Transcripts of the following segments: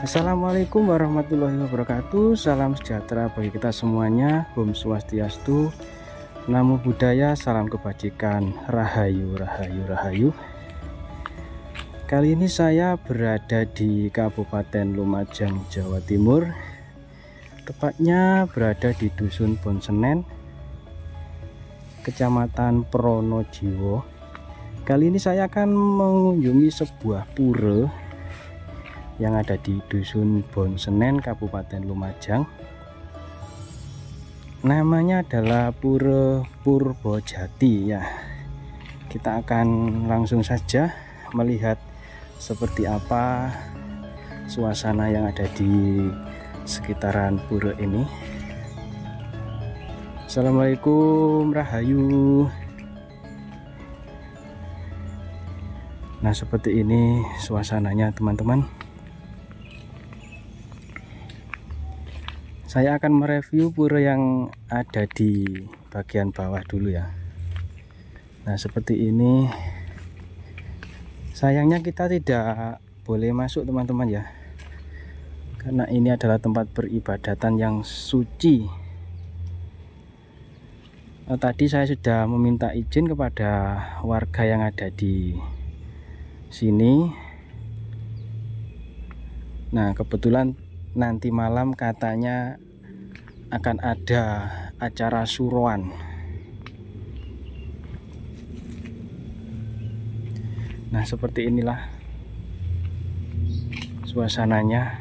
Assalamualaikum warahmatullahi wabarakatuh Salam sejahtera bagi kita semuanya Om Swastiastu Namo Buddhaya Salam Kebajikan Rahayu Rahayu Rahayu Kali ini saya berada di Kabupaten Lumajang, Jawa Timur Tepatnya berada di Dusun Bonsenen Kecamatan Pronojiwo Kali ini saya akan mengunjungi sebuah pura yang ada di Dusun Bonsenen Kabupaten Lumajang namanya adalah Pura Purbojati ya kita akan langsung saja melihat seperti apa suasana yang ada di sekitaran pura ini Assalamualaikum Rahayu Nah seperti ini suasananya teman-teman saya akan mereview pura yang ada di bagian bawah dulu ya nah seperti ini sayangnya kita tidak boleh masuk teman-teman ya karena ini adalah tempat beribadatan yang suci nah, tadi saya sudah meminta izin kepada warga yang ada di sini nah kebetulan nanti malam katanya akan ada acara suruhan. nah seperti inilah suasananya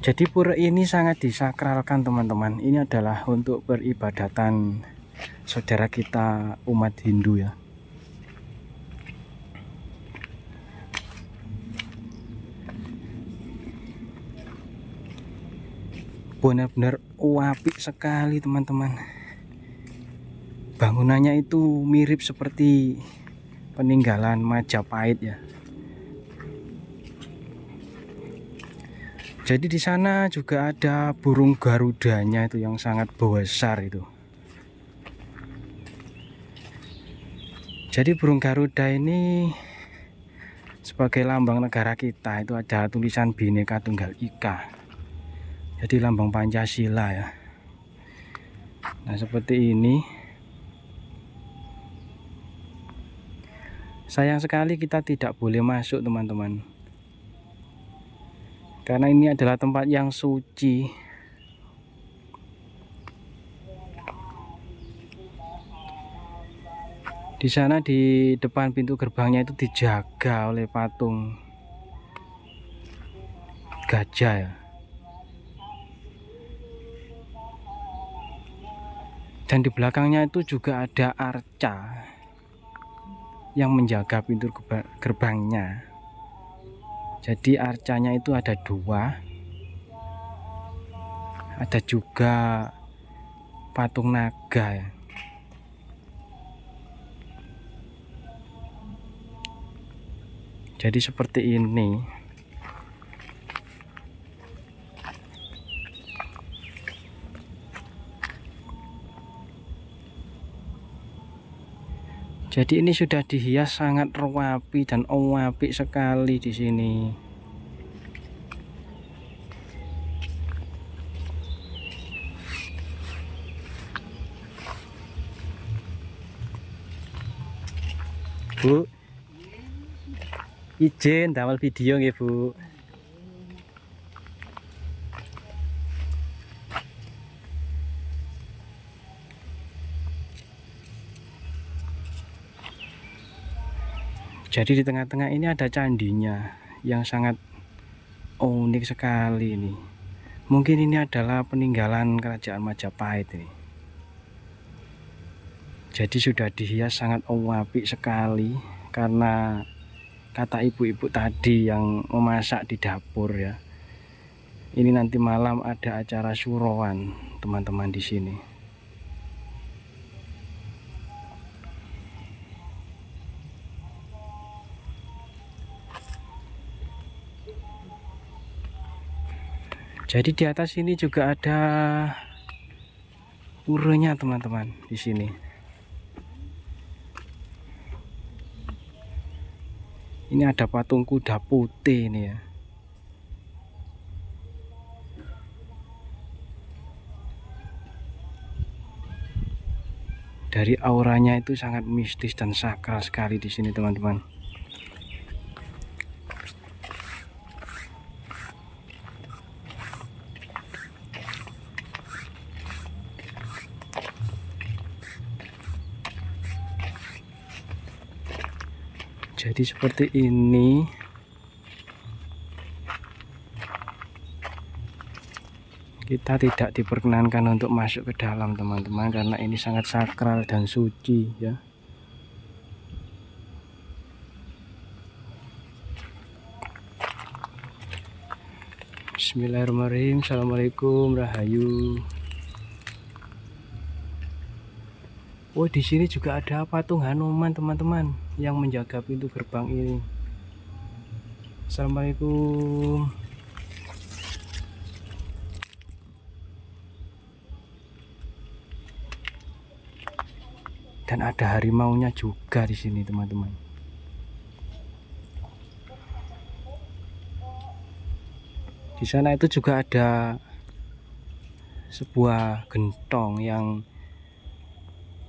jadi pura ini sangat disakralkan teman-teman ini adalah untuk peribadatan saudara kita umat Hindu ya benar-benar wapi sekali teman-teman bangunannya itu mirip seperti peninggalan Majapahit ya jadi di sana juga ada burung garudanya itu yang sangat besar itu jadi burung garuda ini sebagai lambang negara kita itu ada tulisan bineka tunggal ika jadi lambang Pancasila ya nah seperti ini sayang sekali kita tidak boleh masuk teman-teman karena ini adalah tempat yang suci di sana di depan pintu gerbangnya itu dijaga oleh patung gajah ya dan di belakangnya itu juga ada arca yang menjaga pintu gerbangnya jadi arcanya itu ada dua ada juga patung naga jadi seperti ini jadi ini sudah dihias sangat rapi dan api sekali di sini Bu izin dawal video nih Bu jadi di tengah-tengah ini ada candinya yang sangat unik sekali ini mungkin ini adalah peninggalan kerajaan Majapahit ini jadi sudah dihias sangat wapi sekali karena kata ibu-ibu tadi yang memasak di dapur ya ini nanti malam ada acara suroan teman-teman di sini jadi di atas ini juga ada puranya teman-teman di sini ini ada patung kuda putih ini ya dari auranya itu sangat mistis dan sakral sekali di sini teman-teman jadi seperti ini kita tidak diperkenankan untuk masuk ke dalam teman-teman karena ini sangat sakral dan suci ya Bismillahirrahmanirrahim Assalamualaikum Rahayu Oh di sini juga ada patung Hanuman teman-teman yang menjaga pintu gerbang ini. Assalamualaikum. Dan ada harimau nya juga di sini teman-teman. Di sana itu juga ada sebuah gentong yang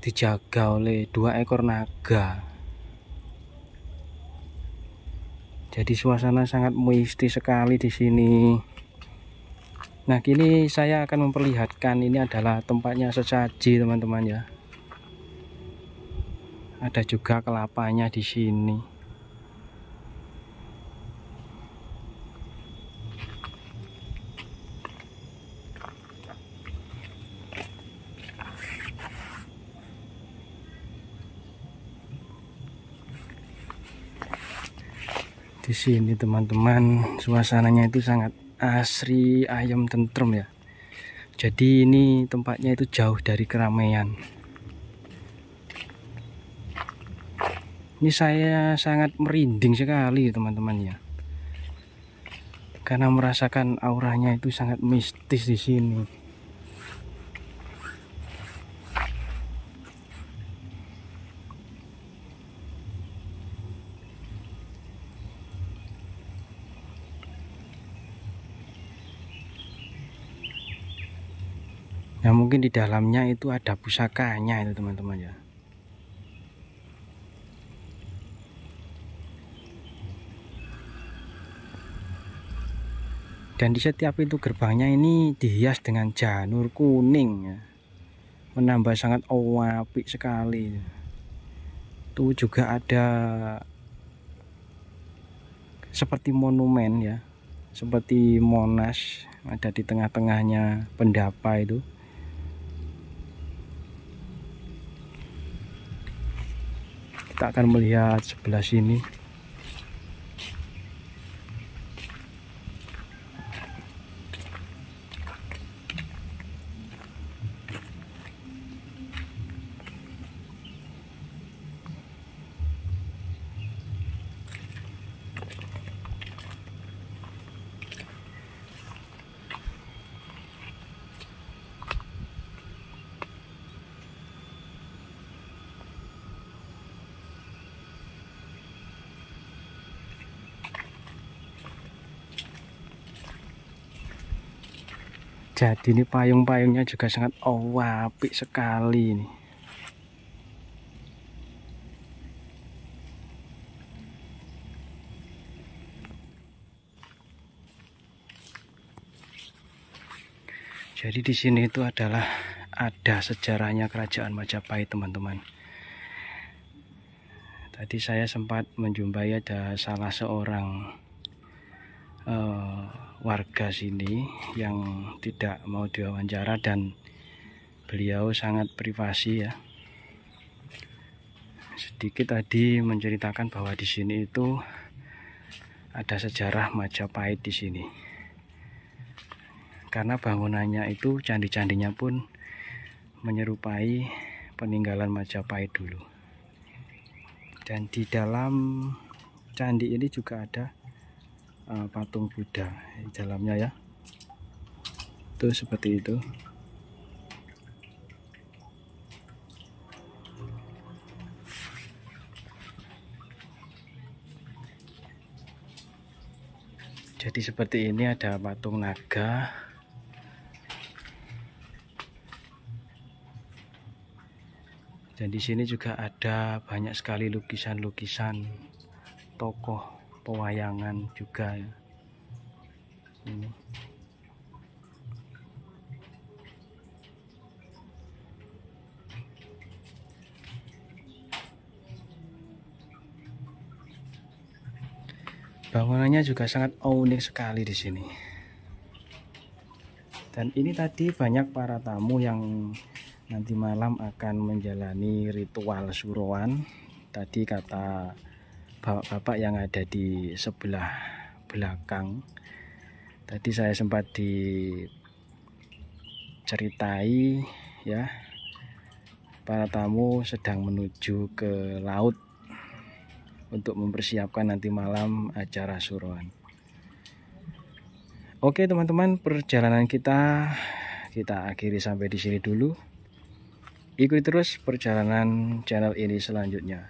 dijaga oleh dua ekor naga jadi suasana sangat mistis sekali di sini nah kini saya akan memperlihatkan ini adalah tempatnya sesaji teman-teman ya ada juga kelapanya di sini di sini teman-teman suasananya itu sangat asri ayam tentrem ya jadi ini tempatnya itu jauh dari keramaian ini saya sangat merinding sekali teman-teman ya karena merasakan auranya itu sangat mistis di sini ya mungkin di dalamnya itu ada pusakanya itu teman-teman ya dan di setiap itu gerbangnya ini dihias dengan janur kuning ya. menambah sangat awapik sekali itu juga ada seperti monumen ya seperti monas ada di tengah-tengahnya pendapa itu kita akan melihat sebelah sini jadi ini payung-payungnya juga sangat oh, sekali ini jadi di sini itu adalah ada sejarahnya kerajaan Majapahit teman-teman tadi saya sempat menjumpai ada salah seorang uh, warga sini yang tidak mau diwawancara dan beliau sangat privasi ya sedikit tadi menceritakan bahwa di sini itu ada sejarah Majapahit di sini karena bangunannya itu candi-candinya pun menyerupai peninggalan Majapahit dulu dan di dalam candi ini juga ada uh, patung Buddha di dalamnya ya itu seperti itu jadi seperti ini ada patung naga dan di sini juga ada banyak sekali lukisan-lukisan tokoh pewayangan juga ya. Hmm. ini Bangunannya juga sangat unik sekali di sini. Dan ini tadi banyak para tamu yang nanti malam akan menjalani ritual suruhan Tadi kata bapak-bapak yang ada di sebelah belakang tadi saya sempat diceritai ya para tamu sedang menuju ke laut untuk mempersiapkan nanti malam acara suruhan Oke teman-teman perjalanan kita kita akhiri sampai di sini dulu ikuti terus perjalanan channel ini selanjutnya